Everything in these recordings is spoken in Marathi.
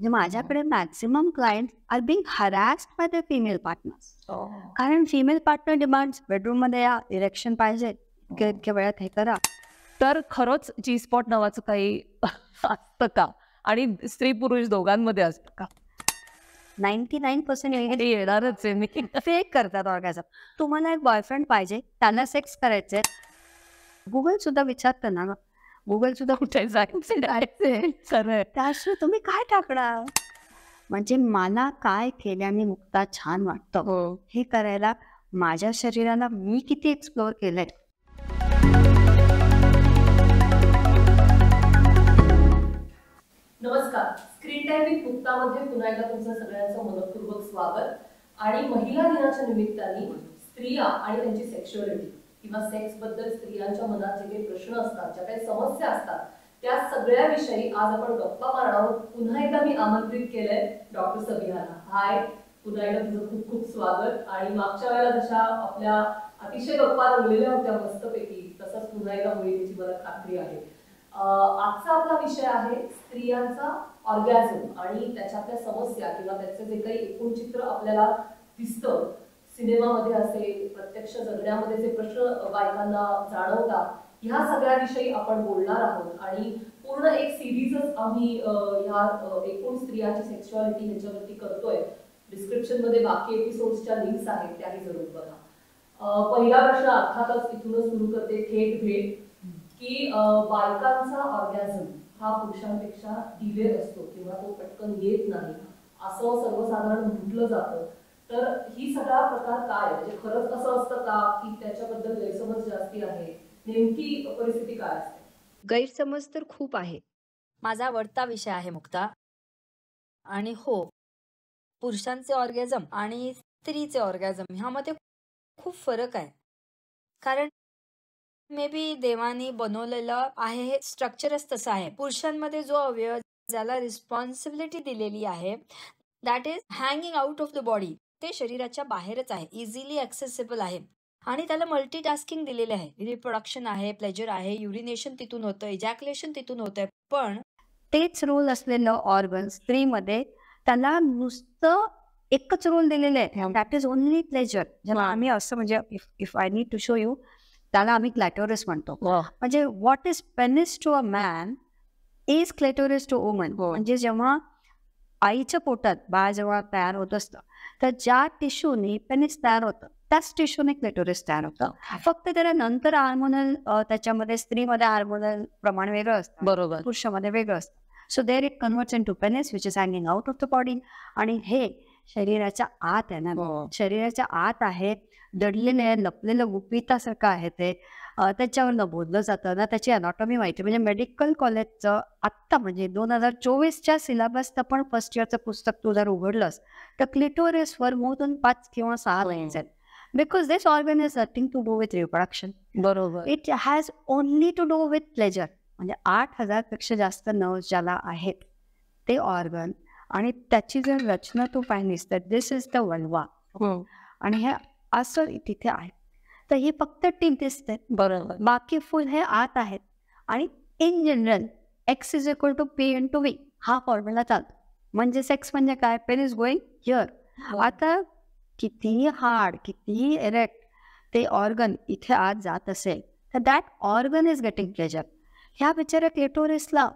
म्हणजे माझ्याकडे maximum client are being harassed by the female partner कारण फिमेल पार्टनर डिमांड बेडरूम मध्ये या इरेक्शन पाहिजे हो. इतक्या वेळात हे करा तर खरंच जी स्पॉट नावाचं काही असतं का आणि स्त्री पुरुष दोघांमध्ये असतं का नाईन्टी नाईन पर्सेंट येणारच आहे फेक करतात ऑर्गॅझम तुम्हाला एक बॉयफ्रेंड पाहिजे त्यांना सेक्स करायचे गुगल सुद्धा विचारतं ना गुगल सुद्धा कुठे जायचं खरं तुम्ही काय टाकणार म्हणजे मला काय केल्याने मुक्ता छान वाटतं हो हे करायला माझ्या शरीराला मी किती एक्सप्लोअर केलंय नमस्कार स्क्रीन टाइम विथ मुक्तामध्ये पुन्हा एकदा तुमचं सगळ्यांचं मनपूर्वक स्वागत आणि महिला दिनाच्या निमित्ताने स्त्रिया आणि त्यांची सेक्शुअलिटी किंवा सेक्स बद्दल स्त्रियांच्या मनात जे काही प्रश्न असतात ज्या काही समस्या असतात त्या सगळ्याविषयी आज आपण गप्पा मारणार आहोत पुन्हा एकदा मी आमंत्रित केलंय डॉक्टर सबियाला हाय पुन्हा एकदा तुझं खूप खूप स्वागत आणि मागच्या वेळेला जशा आपल्या अतिशय गप्पा रंगलेल्या होत्या मस्तपैकी तसंच पुन्हा एकदा होईल याची मला खात्री आहे आजचा आपला विषय आहे स्त्रियांचा ऑर्गॅझम आणि त्याच्यातल्या समस्या किंवा त्याचं जे काही एकूण चित्र आपल्याला दिसतं सिनेमामध्ये असेल प्रत्यक्ष जगण्यामध्ये जे प्रश्न बायकांना जाणवतात ह्या सगळ्याविषयी आपण बोलणार आहोत आणि पूर्ण एक सिरीजच आम्ही ह्या एकूण स्त्रियाची सेक्शुअलिटी ह्याच्यावरती करतोय डिस्क्रिप्शन मध्ये बाकी एपिसोडच्या लिंक्स आहेत त्याही जरूर बघा पहिला प्रश्न अर्थातच इथूनच सुरू करते थेट भेट की बायकांचा ऑर्गॅझम हा पुरुषांपेक्षा डिले असतो किंवा तो पटकन येत नाही असं सर्वसाधारण म्हटलं जातं तर ही सगळा प्रकार काय म्हणजे खरंच असं असतं का की त्याच्याबद्दल गैरसमज जास्ती आहे नेमकी परिस्थिती काय असते गैरसमज तर खूप आहे माझा आवडता विषय आहे मुक्ता आणि हो पुरुषांचे ऑर्गॅझम आणि स्त्रीचे ऑर्गॅझम ह्यामध्ये खूप फरक आहे कारण मे बी देवानी बनवलेलं आहे हे स्ट्रक्चरच तसं आहे पुरुषांमध्ये जो अवयव ज्याला रिस्पॉन्सिबिलिटी दिलेली आहे that is hanging out of the body ते शरीराच्या बाहेरच आहे इझिली ॲक्सेसेबल आहे आणि त्याला मल्टीटास्किंग दिलेले आहे रिप्रोडक्शन आहे प्लेजर आहे युरिनेशन तिथून होतं इजॅक्युलेशन तिथून होतंय पण तेच रोल असलेलं ऑर्गन स्त्रीमध्ये त्याला नुसतं एकच रोल दिलेले आहे दॅट इज ओनली प्लेजर जेव्हा आम्ही असं म्हणजे if if I need to show you त्याला आम्ही क्लॅटोरस म्हणतो म्हणजे what is penis to a man is clitoris to woman म्हणजे जेव्हा आईच्या पोटात बाळ जेव्हा तयार होत असतं तर ज्या टिश्यूने पेनिस तयार होतं त्याच टिश्यूने क्लेटोरिस तयार होतं फक्त त्याला नंतर हार्मोनल त्याच्यामध्ये स्त्रीमध्ये हार्मोनल प्रमाण वेगळं असतं बरोबर पुरुषामध्ये वेगळं असतं so there it convert into penis which is hanging out of the body आणि हे शरीराच्या आत आहे हो. ना शरीराच्या आत आहे दडलेले लपलेलं गुपितासारखं आहे ते न बोललं जातं ना त्याची अनॉटॉमी माहिती म्हणजे मेडिकल कॉलेजचं आत्ता म्हणजे दोन हजार चोवीसच्या सिलेबसचं पण फर्स्ट इयरचं पुस्तक तू जर उघडलंस तर क्लिटोरियसवर मोदून पाच किंवा सहा लाईन्स हो. आहेत because this organ is nothing to do with reproduction बरोबर it has only to do with pleasure म्हणजे आठ हजार पेक्षा जास्त नर्स ज्याला आहेत ते ऑर्गन आणि त्याची जर रचना तू पाहिलीस तर दिस इज द वल्वा आणि हे असं तिथे आहे तर हे फक्त टीम दिसते बरोबर बाकी फुल हे आत आहेत आणि in general X is equal to P N to V हा फॉर्म्युला चालतो म्हणजे सेक्स म्हणजे काय पेन इज गोइंग हिअर आता कितीही हार्ड कितीही एरेक्ट ते ऑर्गन इथे आत जात असेल तर that organ is getting pleasure ह्या बिचाऱ्या क्लेटोरिसला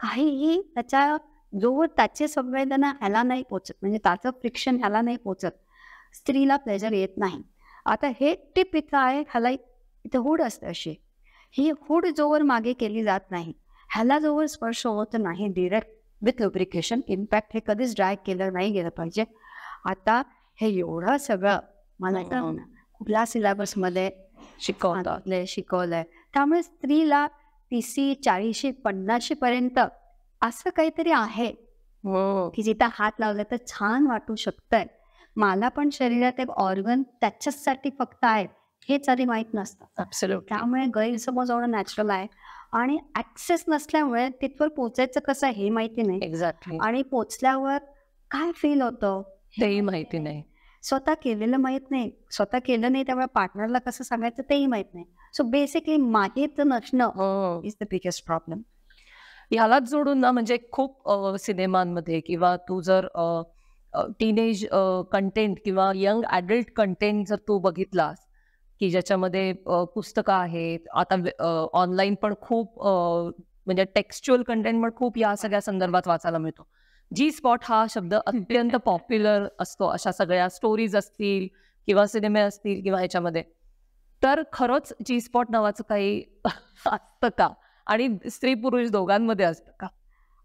काहीही त्याच्या जो त्याचे संवेदना ह्याला नाही पोचत म्हणजे त्याचं फ्रिक्शन ह्याला नाही पोचत स्त्रीला प्लेजर येत नाही आता हे टीप इथं आहे ह्याला इथं हूड असते अशी ही हुड जोवर मागे केली जात नाही ह्याला जोवर स्पर्श होत नाही डिरेक्ट विथ लुब्रिकेशन इम्पॅक्ट हे कधीच ड्राय केलं नाही गेलं पाहिजे आता हे एवढं सगळं मला कुठल्या सिलेबसमध्ये शिकवलं शिकवलंय त्यामुळे स्त्रीला सी चाळीसशे पन्नासशे पर्यंत असं काहीतरी आहे हो. की जिथं हात लावला तर छान वाटू शकतंय मला पण शरीरात एक ऑर्गन त्याच्याचसाठी फक्त आहे हेच आधी माहीत नसतं त्यामुळे गैरसमज होणं नॅचरल आहे आणि ऍक्सेस नसल्यामुळे तिथवर पोचायचं कसं हे माहिती नाही एक्झॅक्टली आणि पोचल्यावर काय फील होतं तेही माहिती नाही स्वतः केलेलं माहित नाही स्वतः केलं नाही त्यामुळे पार्टनरला कसं सांगायचं तेही माहित नाही सो बेसिकली माहीत नसणं इज द बिगेस्ट प्रॉब्लेम यालाच जोडून ना म्हणजे खूप सिनेमांमध्ये किंवा तू जर टीनेज कंटेंट किंवा यंग ॲडल्ट कंटेंट जर तू बघितलास की ज्याच्यामध्ये पुस्तकं आहेत आता ऑनलाईन पण खूप म्हणजे टेक्स्च्युअल कंटेंट पण खूप या सगळ्या संदर्भात वाचायला मिळतो जी स्पॉट हा शब्द अत्यंत पॉप्युलर असतो अशा सगळ्या स्टोरीज असतील किंवा सिनेमे असतील किंवा ह्याच्यामध्ये तर खरंच जी स्पॉट नावाचं काही असतं का आणि स्त्री पुरुष दोघांमध्ये असतं का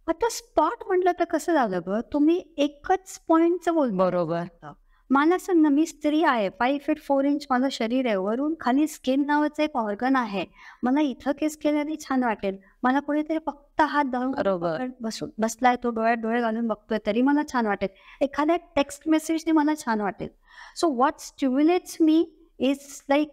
आता स्पॉट म्हटलं तर कसं झालं ग तुम्ही एकच पॉइंटच बोल बरोबर मला सांग ना मी स्त्री आहे फाईव्ह फीट फोर इंच माझं शरीर आहे वरून खाली स्किन नावाचं एक ऑर्गन आहे मला इथं केस केल्याने छान वाटेल मला कोणीतरी फक्त हात धरून बरोबर बसून बसलाय तो डोळ्यात डोळे घालून बघतोय तरी मला छान वाटेल एखाद्या टेक्स्ट मेसेजने मला छान वाटेल so what stimulates me is like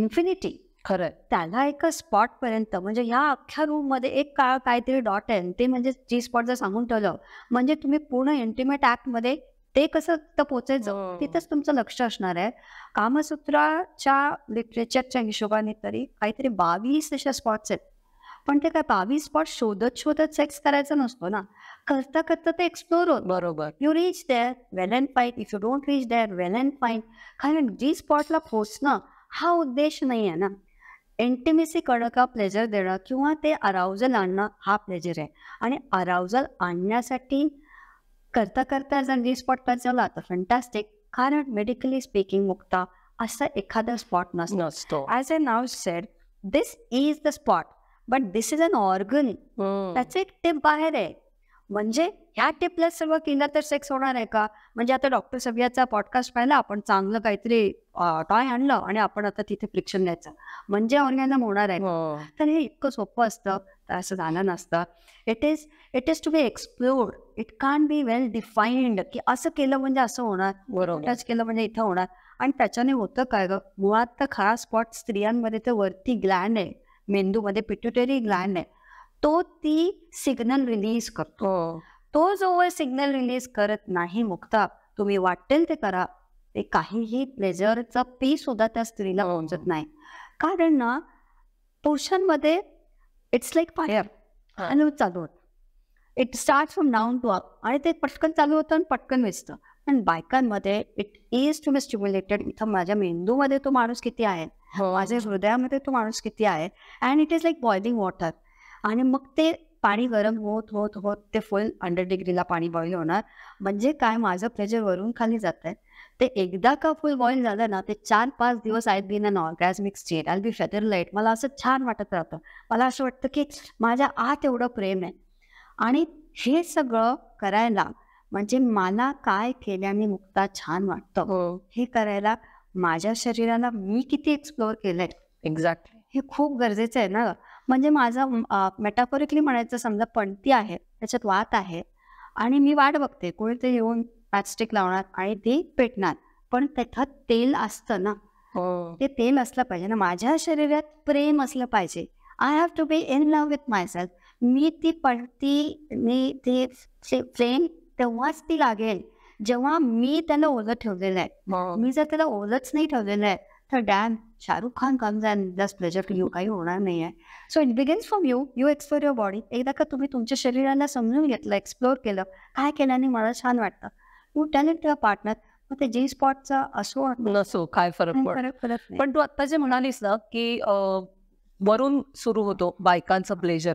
infinity खरंय त्याला एका स्पॉट पर्यंत म्हणजे ह्या अख्ख्या रूम मध्ये एक काळ काहीतरी डॉट आहे ते म्हणजे जी स्पॉट जर सांगून ठेवलं म्हणजे तुम्ही पूर्ण इंटिमेट ऍक्ट मध्ये ते कसं तर पोचायचं हो. तिथंच तुमचं लक्ष असणार आहे कामसूत्राच्या लिटरेचरच्या हिशोबाने तरी काहीतरी बावीस अशा स्पॉट्स आहेत पण ते काय बावीस स्पॉट शोधत शोधत सेक्स करायचा नसतो ना करता करता ते एक्सप्लोर होत बरोबर you reach there well and fine if you don't reach there well and fine कारण जी स्पॉटला पोचणं हा उद्देश नाही आहे ना एंटिमेसी करणं का प्लेजर देणं किंवा ते अराउजल आणणं हा प्लेजर आहे आणि अराउजल आणण्यासाठी करता करता जर मी स्पॉट पाहिजे तर फंटॅस्टिक कारण मेडिकली स्पीकिंग मुक्ता असा एखादा स्पॉट नसतो as a now said this is the spot but this is an organ त्याचं एक टिप बाहेर आहे म्हणजे ह्या टिपला सर्व केलं तर सेक्स होणार आहे का म्हणजे आता डॉक्टर सभ्याचा पॉडकास्ट पाहिला आपण चांगलं काहीतरी टॉय आणलं आणि आपण आता तिथे फ्रिक्शन द्यायचं म्हणजे ऑर्गॅनम होणार आहे हो. तर हे इतकं सोपं असतं असं झालं नसतं it is it is to be explored it can be well defined की असं केलं म्हणजे असं होणार बरोबर केलं म्हणजे इथं होणार आणि त्याच्याने होतं काय ग मुळात तर खरा स्पॉट स्त्रियांमध्ये तर वरती ग्लॅन आहे मेंदूमध्ये पिट्युटरी ग्लॅन आहे तो ती सिग्नल रिलीज करतो हो. तो जो सिग्नल रिलीज करत नाही मुक्ता तुम्ही वाटेल ते करा ते काहीही प्लेजरचा पी सुद्धा त्या स्त्रीला हो. पोहोचत नाही कारण ना पुरुषांमध्ये इट्स लाईक फायर आणि चालू होत it start from down to up आणि ते पटकन चालू होतं आणि पटकन वेचतं पण बायकांमध्ये it is to be stimulated इथं माझ्या मेंदूमध्ये तो माणूस किती आहे हो. माझ्या हृदयामध्ये तो माणूस किती आहे and it is like boiling water आणि मग ते पाणी गरम होत होत होत ते फुल अंडर डिग्रीला पाणी बॉईल होणार म्हणजे काय माझं प्रेशर वरून खाली जात आहे ते एकदा का फुल बॉईल झालं ना ते चार पाच दिवस आहेत be non gas mix chain I be feather light मला असं छान वाटत राहतं मला असं वाटतं की माझ्या आत एवढं प्रेम आहे आणि हे सगळं करायला म्हणजे मला काय केल्याने मुक्ता छान वाटतं हो. हे करायला माझ्या शरीराला मी किती एक्सप्लोअर केलंय एक्झॅक्टली हे खूप गरजेचं आहे ना म्हणजे माझा मेटाफोरिकली म्हणायचं समजा पणती आहे त्याच्यात वात आहे आणि मी वाट बघते कोणी ते येऊन प्लास्टिक लावणार आणि ते पेटणार पण त्याच्यात तेल असतं ना हो. ते तेल असलं पाहिजे ना माझ्या शरीरात प्रेम असलं पाहिजे I have to be in love with myself मी ती पणती मी ते प्रेम तेव्हाच ती लागेल जेव्हा मी त्याला ओलत ठेवलेलं आहे हो. मी जर त्याला ओलच नाही ठेवलेलं आहे तर then Shahrukh Khan comes and just pleasure to you काही होणार नाही आहे so it begins from you you explore your body एकदा का तुम्ही तुमच्या शरीराला समजून घेतलं एक्सप्लोअर केलं काय केल्याने मला छान वाटतं यू टॅन इट पार्टनर मग ते जे स्पॉटचा असो नसो काय फरक पण तू आता जे म्हणालीस ना की वरून सुरू होतो बायकांचं प्लेजर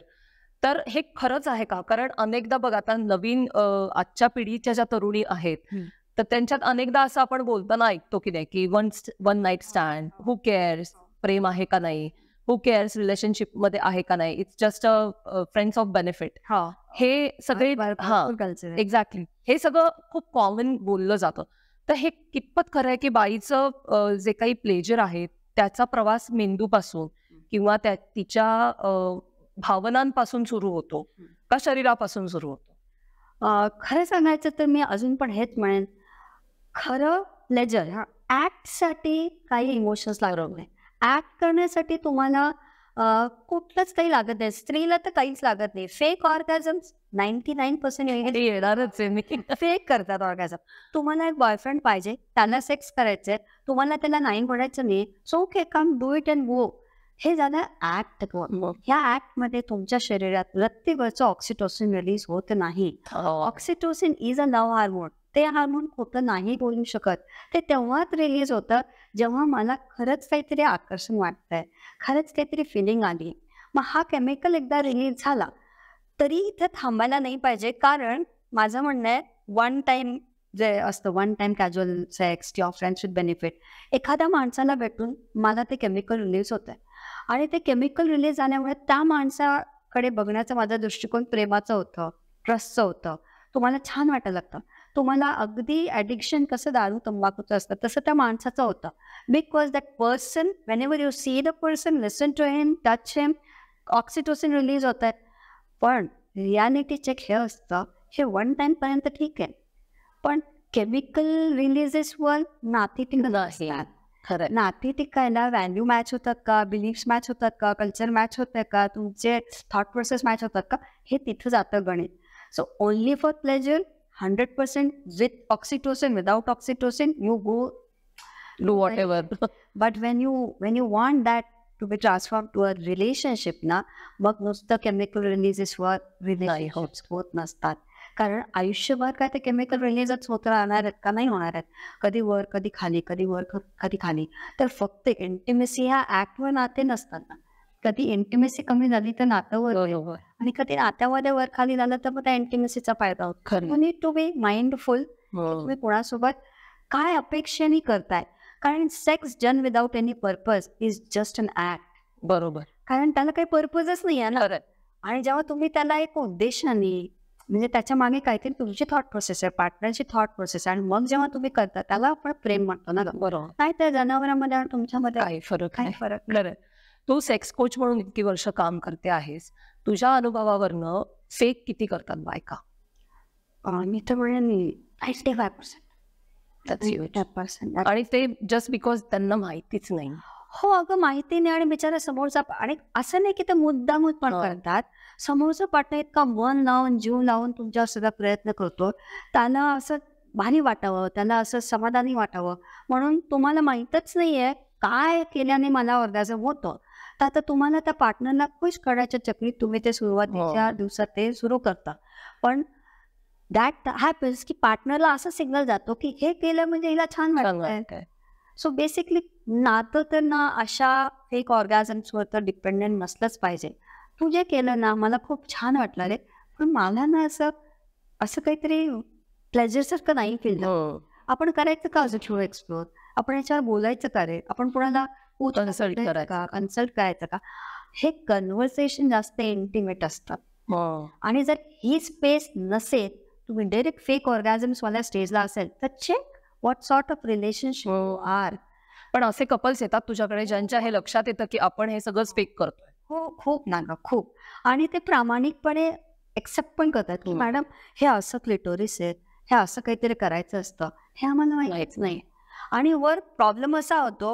तर हे खरंच आहे का कारण अनेकदा बघ आता नवीन आजच्या पिढीच्या ज्या तरुणी आहेत तर त्यांच्यात अनेकदा असं आपण बोलताना ऐकतो की नाही की one one night stand who cares प्रेम आहे का नाही हू केअर्स रिलेशनशिप मध्ये आहे का नाही it's just a friends of benefit हे सगळे एक्झॅक्टली हे सगळं खूप कॉमन बोललं जातं तर हे कितपत खरं आहे की बाईचं जे काही प्लेजर आहे त्याचा प्रवास मेंदूपासून किंवा त्या तिच्या भावनांपासून सुरू होतो का शरीरापासून सुरू होतो खरं सांगायचं तर मी अजून पण हेच म्हणेन खरं लेजर हा ॲक्टसाठी काही इमोशन्स लागणार नाही ऍक्ट करण्यासाठी तुम्हाला कुठलंच काही लागत नाही स्त्रीला तर काहीच लागत नाही fake orgasm ninety nine percent येणारच फेक करतात ऑर्गॅझम तुम्हाला एक बॉयफ्रेंड पाहिजे त्यांना सेक्स करायचंय तुम्हाला त्याला नाही म्हणायचं नाही सो के come do it and go हे झालं ऍक्ट हो. ह्या ऍक्ट मध्ये तुमच्या शरीरात प्रत्येक वेळचं ऑक्सिटोसिन रिलीज होत नाही oxytocin is a love hormone ते हार्मोन खोटं नाही बोलू शकत ते तेव्हाच रिलीज होतं जेव्हा मला खरंच काहीतरी आकर्षण वाटतंय खरंच काहीतरी फिलिंग आली मग हा केमिकल एकदा रिलीज झाला तरी इथे थांबायला नाही पाहिजे कारण माझं म्हणणं आहे वन टाइम जे असतं वन टाइम कॅज्युअल सेक्स किंवा फ्रेंड्स विथ बेनिफिट एखाद्या माणसाला भेटून मला ते केमिकल रिलीज होतं आणि ते केमिकल रिलीज झाल्यामुळे त्या माणसाकडे बघण्याचा माझा दृष्टिकोन प्रेमाचं होतं ट्रस्टचं होतं तुम्हाला छान वाटायला लागतं तुम्हाला अगदी ॲडिक्शन कसं दारू तंबाखूचं असतं तसं त्या माणसाचं होतं because that person whenever you see the person listen to him touch him oxytocin release होत आहेत पण रियालिटी चेक हे असतं हे वन टाईमपर्यंत ठीक आहे पण केमिकल रिलीजेसवर नाती टिकलं असतात खरं नाती टिकायला व्हॅल्यू मॅच होतात का बिलीफ्स मॅच होतात का कल्चर मॅच होत आहे का तुमचे थॉट प्रोसेस मॅच होतात का हे तिथं जातं गणित so only for pleasure 100% with oxytocin, oxytocin oxytocin, you go do whatever. But when you when you want that to be transformed to a relationship ना मग नुसतं केमिकल रिलीजेसवर रिलेशन होत नसतात कारण आयुष्यभर काय ते केमिकल रिलीजच होत राहणार आहेत का नाही होणार आहेत कधी वर कधी खाली कधी वर कधी खाली तर फक्त इंटिमेसी ह्या ऍक्टवर नाते नसतात ना कधी इंटिमेसी कमी झाली तर नात्यावर आणि कधी नात्यामध्ये वर खाली झालं तर मग त्या इंटिमेसीचा फायदा होतो टू बी माइंडफुल तुम्ही कोणासोबत काय अपेक्षेने करताय कारण सेक्स जन without any purpose is just an act बरोबर कारण त्याला काही पर्पजच नाही आहे ना आणि जेव्हा तुम्ही त्याला एक उद्देशाने म्हणजे त्याच्या मागे काहीतरी तुमची थॉट प्रोसेस आहे पार्टनरची थॉट प्रोसेस आहे आणि मग जेव्हा तुम्ही करता त्याला आपण प्रेम म्हणतो ना बरोबर काय तर जनावरांमध्ये आणि तुमच्यामध्ये काही फरक काही फरक तू सेक्स कोच म्हणून इतकी वर्ष काम करते आहेस तुझ्या अनुभवावरनं फेक किती करतात बायका मी तर पर्सेंट आणि ते जस्ट बिकॉज त्यांना माहितीच नाही हो अगं माहिती नाही आणि बिचारा समोरचा आणि असं नाही की ते मुद्दामूत पण करतात समोरचा पार्टनर इतका मन लावून जीव लावून तुमच्यावर सुद्धा प्रयत्न करतो त्यांना असं भारी वाटावं त्यांना असं समाधानी वाटावं म्हणून तुम्हाला माहीतच नाहीये काय केल्याने मला अर्ध्याचं होतं तर तुम्हाला त्या पार्टनरला खुश करण्याच्या चक्रीत तुम्ही ते सुरुवातीच्या हो. दिवसात ते सुरू करता पण दॅट हॅपन्स की पार्टनरला असा सिग्नल जातो की हे केलं म्हणजे हिला छान वाटत सो बेसिकली नातं तर ना अशा एक ऑर्गॅझम्सवर तर डिपेंडेंट नसलंच पाहिजे तू जे केलं ना मला खूप छान वाटलं रे पण मला ना असं असं काहीतरी प्लेजरसारखं नाही केलं हो. आपण करायचं का अजून एक्सप्लोर आपण याच्यावर बोलायचं का रे आपण कोणाला कन्सल्ट करायचं कन्सल्ट करायचं का हे कन्व्हर्सेशन जास्त इंटिमेट असतात हो. आणि जर ही स्पेस नसेल तुम्ही डायरेक्ट फेक ऑर्गॅझम्स वाल्या स्टेजला असेल तर check what sort of relationship are पण असे कपल्स येतात तुझ्याकडे ज्यांच्या हे लक्षात येतं की आपण हे सगळं फेक करतो हो खूप ना खूप आणि ते प्रामाणिकपणे एक्सेप्ट पण करतात की हो. मॅडम हे असं क्लिटोरिस आहे हे असं काहीतरी करायचं असतं हे आम्हाला माहितीच नाही आणि वर प्रॉब्लेम असा होतो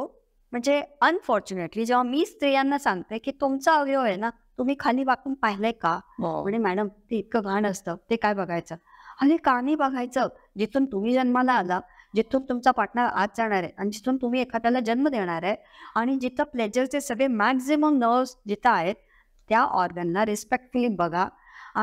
म्हणजे अनफॉर्च्युनेटली जेव्हा मी स्त्रियांना सांगते की तुमचा अवयव आहे ना तुम्ही खाली वाकून पाहिलंय का म्हणजे मॅडम ते इतकं घाण असतं ते काय बघायचं अरे का नाही बघायचं जिथून तुम्ही जन्माला आला जिथून तुमचा पार्टनर आत जाणार आहे आणि जिथून तुम्ही एखाद्याला जन्म देणार आहे आणि जिथं प्लेजरचे सगळे मॅक्झिमम नर्व्स जिथं आहेत त्या ऑर्गनला रिस्पेक्टफुली बघा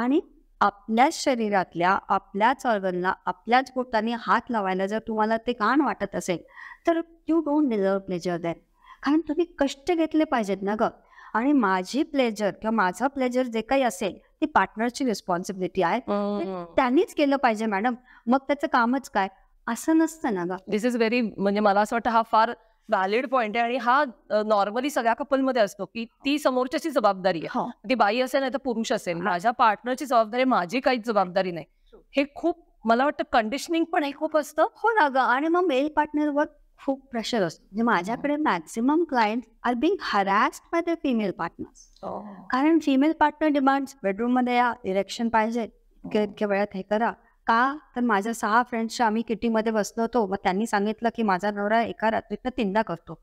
आणि आपल्याच शरीरातल्या आपल्याच ऑर्गनला आपल्याच बोटाने हात लावायला जर तुम्हाला ते घाण वाटत असेल तर you don't deserve pleasure that कारण तुम्ही कष्ट घेतले पाहिजेत ना ग आणि माझी प्लेजर किंवा माझा प्लेजर जे काही असेल ती पार्टनरची रिस्पॉन्सिबिलिटी आहे हो, हो. त्यांनीच केलं पाहिजे मॅडम मग त्याचं कामच काय असं नसतं ना ग दिस इज व्हेरी म्हणजे मला असं वाटतं हा फार व्हॅलिड पॉईंट आहे आणि हा नॉर्मली सगळ्या कपलमध्ये असतो की ती समोरच्याची जबाबदारी आहे हो. ती बाई असेल नाही तर पुरुष असेल माझ्या पार्टनरची जबाबदारी माझी काहीच जबाबदारी नाही हे खूप मला वाटतं कंडिशनिंग पण हे खूप असतं हो ना ग आणि मग मेल पार्टनरवर खूप प्रेशर असतो म्हणजे हो. माझ्याकडे maximum client are being harassed by the female partner कारण फिमेल पार्टनर डिमांड बेडरूममध्ये या इरेक्शन पाहिजे हो. इतक्या वेळात हे करा का तर माझ्या सहा फ्रेंड्सच्या आम्ही किटीमध्ये बसलो होतो मग त्यांनी सांगितलं की माझा नवरा एका रात्रीतनं तीनदा करतो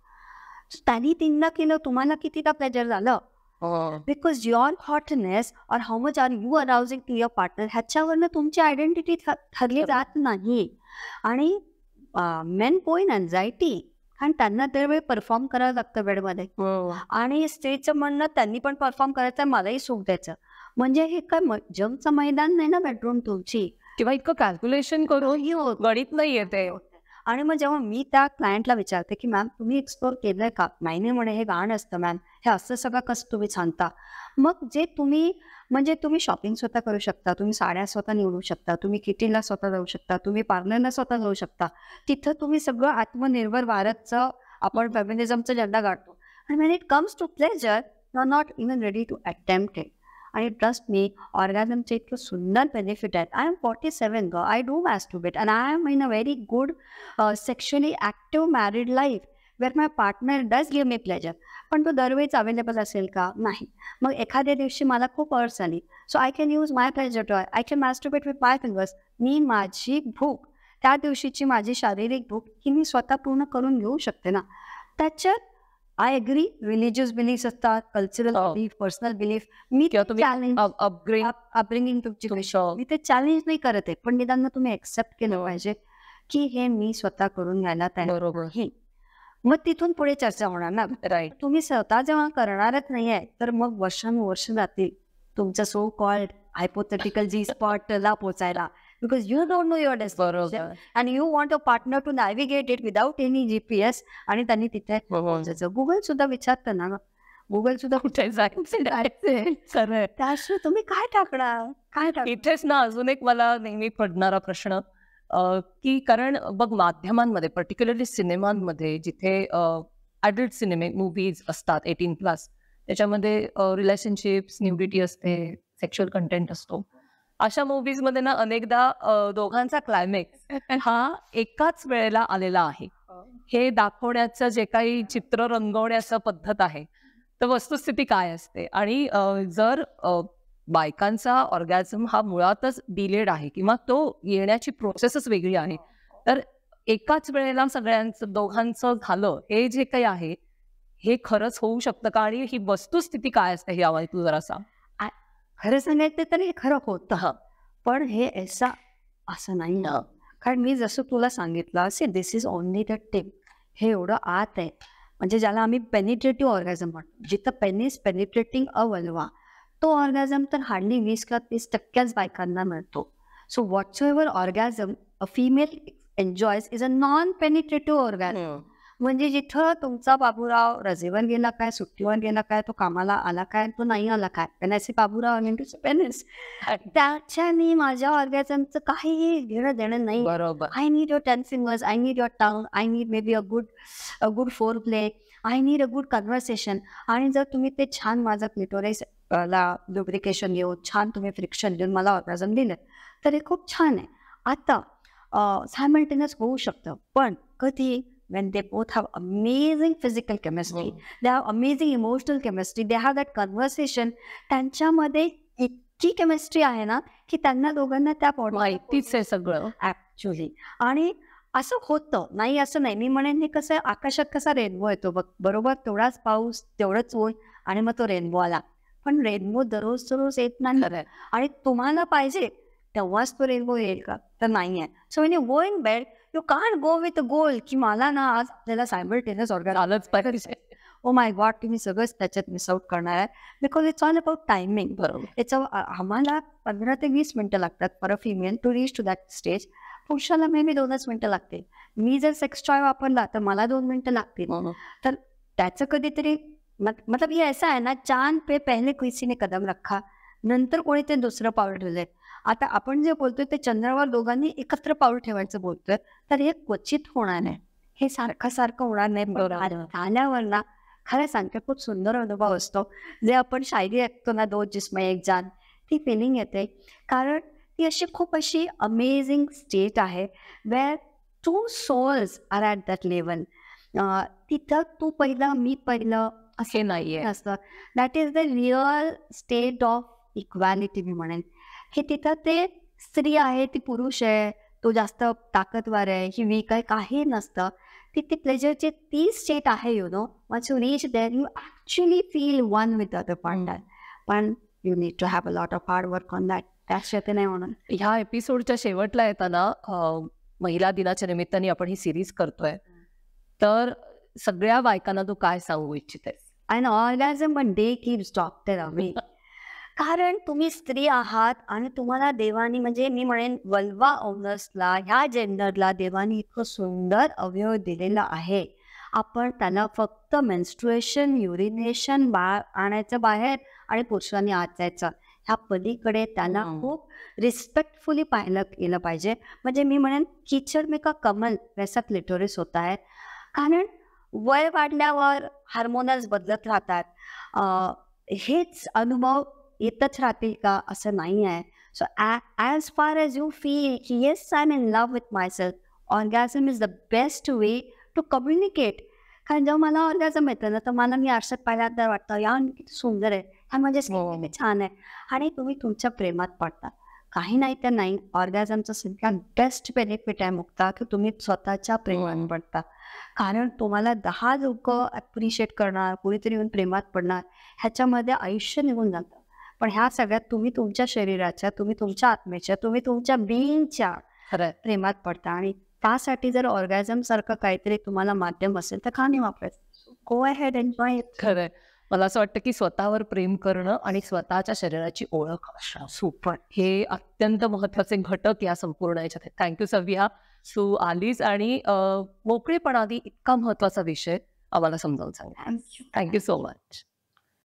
त्यांनी तीनदा केलं तुम्हाला कितीदा प्लेजर झालं बिकॉज युअर हॉटनेस और how much are you arousing to your partner ह्याच्यावरनं तुमची आयडेंटिटी ठरली जात नाही आणि मेन पोईन अँझायटी कारण त्यांना दरवेळी परफॉर्म करावं लागतं बेडमध्ये हो. आणि स्टेजचं म्हणणं त्यांनी पण परफॉर्म करायचं मलाही सुख द्यायचं म्हणजे हे काय जमचं मैदान नाही ना बेडरूम तुमची किंवा इतकं कॅल्क्युलेशन करू ही गणित नाही येते आणि मग जेव्हा मी त्या क्लायंटला विचारते की मॅम तुम्ही एक्सप्लोर केलंय का नाही म्हणे हे गाणं असतं मॅम हे असं सगळं कसं तुम्ही सांगता मग जे तुम्ही म्हणजे तुम्ही शॉपिंग स्वतः करू शकता तुम्ही साड्या स्वतः निवडू शकता तुम्ही किटीला स्वतः जाऊ शकता तुम्ही पार्लरला स्वतः जाऊ शकता तिथं तुम्ही सगळं आत्मनिर्भर भारतचं आपण फेमिनिझमचा हो. झेंडा गाठतो आणि when it comes to pleasure you are not even ready to attempt it आणि ट्रस्ट मी ऑर्गॅझमचे इतकं सुंदर बेनिफिट आहेत आय एम फॉर्टी सेवन ग I do masturbate and I am in a very good sexually active married life where my partner does give me pleasure पण तो दरवेळेच अवेलेबल असेल का नाही मग एखाद्या दिवशी मला खूप अर्थ आली so I can use my pleasure toy I can masturbate with my fingers मी माझी भूक त्या दिवशीची माझी शारीरिक भूक ही मी स्वतः पूर्ण करून घेऊ शकते ना त्याच्यात आय अग्री रिलिजियस बिलीफ असतात कल्चरल बिलीफ पर्सनल बिलीफ मी चॅलेंज अपब्रिंगिंग मी ते चॅलेंज नाही करत आहे पण निदान तुम्ही एक्सेप्ट केलं हो. पाहिजे की हे मी स्वतः करून घ्यायला तयार मग तिथून पुढे चर्चा होणार ना राईट तुम्ही स्वतः जेव्हा करणारच नाहीये तर मग वर्षानुवर्ष जातील तुमचं सो कॉल्ड हायपोथेटिकल जी स्पॉटला पोचायला because you don't know your destination and you want a partner to navigate it without any G P S आणि त्यांनी तिथे गुगल हो, हो. सुद्धा विचारतं ना गुगल सुद्धा कुठे जायचं तुम्ही काय टाकणार काय इथेच ना अजून एक मला नेहमी पडणारा प्रश्न की कारण बघ माध्यमांमध्ये पर्टिक्युलरली सिनेमांमध्ये जिथे ॲडल्ट सिनेमे मूवीज असतात एटीन प्लस त्याच्यामध्ये रिलेशनशिप्स न्यूडिटी असते सेक्शुअल कंटेंट असतो अशा मध्ये ना अनेकदा दोघांचा क्लायमॅक्स हा एकाच वेळेला आलेला आहे हे दाखवण्याचं जे काही चित्र रंगवण्याचं पद्धत आहे तर वस्तुस्थिती काय असते आणि जर बायकांचा ऑर्गॅझम हा मुळातच डिलेड आहे किंवा तो येण्याची प्रोसेसच वेगळी आहे हो. तर एकाच वेळेला सगळ्यांचं दोघांचं झालं हे जे काही आहे हे खरंच होऊ शकतं का आणि ही वस्तुस्थिती काय असते हे आवाज तू जरा सांग खरं सांगायचं तर हे खरं होतं पण हे ऐसा असं नाही कारण मी जसं तुला सांगितलं असे this is only the tip हे एवढं आत आहे म्हणजे ज्याला आम्ही पेनिट्रेटिव्ह ऑर्गॅझम म्हणतो जिथं पेनिस पेनिट्रेटिंग अ तो ऑर्गॅझम तर हार्डली वीस किंवा तीस टक्क्याच बायकांना मिळतो so whatsoever orgasm a female enjoys is a non penetrative orgasm म्हणजे जिथं तुमचा बाबूराव रजेवर गेला काय सुट्टीवर गेला काय तो कामाला आला काय तो नाही आला काय असे बाबूराव त्याच्याने माझ्या ऑर्गॅझमचं काहीही घेणं देणं नाही बरोबर I need your ten fingers I need your tongue I need maybe a good a good foreplay I need a good conversation आणि जर तुम्ही ते छान माझं क्लिटोरेस ला लुब्रिकेशन घेऊन छान तुम्ही फ्रिक्शन देऊन मला ऑर्गाजम दिलं तर हे खूप छान आहे आता सायमल्टेनियस होऊ शकतं पण कधी when they both have amazing physical chemistry they have amazing emotional chemistry they have that conversation त्यांच्यामध्ये इतकी केमिस्ट्री आहे ना की त्यांना दोघांना त्या माहितीच आहे सगळं ॲक्च्युली आणि असं होतं नाही असं नाही मी म्हणेन हे कसं आकाशात कसा रेनबो येतो बघ बरोबर तेवढाच पाऊस तेवढंच ऊन आणि मग तो रेनबो आला पण रेनबो दररोज दररोज येत नाही आणि तुम्हाला पाहिजे तेव्हाच तो रेनबो येईल का तर नाही आहे सो इन वो in bed you can go with a गोल की मला ना आज आपल्याला सायबर टेनस ऑर्गन आलंच पाहिजे ओ माय गॉड मी सगळंच त्याच्यात मिस आउट करणार आहे because it's all about timing बरोबर याचं आम्हाला पंधरा ते वीस मिनटं लागतात for a female to reach to that stage पुरुषाला मेहमी दोनच मिनिटं लागते मी जर सेक्स टॉय वापरला तर मला दोन मिनिटं लागतील हो, हो. तर त्याचं कधीतरी मतलब हे असं आहे ना चांद पे पहिले क्विसीने कदम रखा नंतर कोणी ते दुसरं पाऊल ठेवलंय आता आपण जे बोलतोय ते चंद्रावर दोघांनी एकत्र पाऊल ठेवायचं बोलतोय तर हे क्वचित होणार नाही हे सारखं सारखं होणार नाही आल्यावर ना खरं सांगते खूप सुंदर अनुभव असतो जे आपण शायरी ऐकतो ना दो जिस्म एक जान ती फिलिंग येते कारण ही अशी खूप अशी अमेझिंग स्टेट आहे where two souls are at that level तिथं तू पहिलं मी पहिलं असे नाही असतं that is the real state of equality मी म्हणेन हे तिथं ते स्त्री आहे ती पुरुष आहे तो जास्त ताकदवार आहे ही वीक आहे काही नसतं तिथे प्लेजरचे ती स्टेट आहे you know once you reach then you actually feel one with other fund पण you need to have a lot of hard work on that नाही म्हणून ह्या एपिसोडच्या शेवटला येताना महिला दिनाच्या निमित्ताने आपण ही सिरीज करतोय तर सगळ्या बायकांना तू काय सांगू इच्छित डे कीप्स अवे कारण तुम्ही स्त्री आहात आणि तुम्हाला देवानी म्हणजे मी म्हणेन वल्वा ओनर्सला ह्या जेंडरला देवानी इतकं सुंदर अवयव दिलेला आहे आपण त्याला फक्त मेन्स्ट्रुएशन युरिनेशन बा आणायचं बाहेर आणि पुरुषांनी आचायचं ह्या पलीकडे त्याला हो. खूप रिस्पेक्टफुली पाहिलं गेलं पाहिजे म्हणजे मी म्हणेन किचड मे का कमल वैसा क्लिटोरिस होत आहे कारण वय वाढल्यावर हार्मोनल्स बदलत राहतात हेच अनुभव येतच राहतील का असं नाही आहे so as far as you feel की yes I am in love with myself orgasm is the best way to communicate कारण जेव्हा मला ऑर्गॅझम येतं ना तर मला मी आरशात पाहिल्यानंतर वाटतं या किती सुंदर आहे म्हणजे हो. छान आहे आणि तुम्ही तुमच्या प्रेमात पडता काही नाही तर नाही ऑर्गॅझमचा सगळ्यात बेस्ट बेनिफिट आहे मुक्ता की तुम्ही स्वतःच्या प्रेमात हो. पडता कारण तुम्हाला दहा लोक अप्रिशिएट करणार कुणीतरी येऊन प्रेमात पडणार ह्याच्यामध्ये आयुष्य निघून जातं पण ह्या सगळ्यात तुम्ही तुमच्या शरीराच्या तुम्ही तुमच्या आत्म्याच्या तुम्ही तुमच्या ब्रेनच्या प्रेमात पडता आणि त्यासाठी जर ऑर्गॅझम सारखं काहीतरी तुम्हाला माध्यम असेल तर का नाही वापरायचं गो अहेड एन्जॉय खरं मला असं वाटतं की स्वतःवर प्रेम करणं आणि स्वतःच्या शरीराची ओळख असणं सुपर हे अत्यंत महत्वाचे घटक या संपूर्ण याच्यात आहेत थँक्यू सव्या सो आलीच आणि मोकळेपणाने इतका महत्वाचा विषय आम्हाला समजावून सांगा थँक्यू सो मच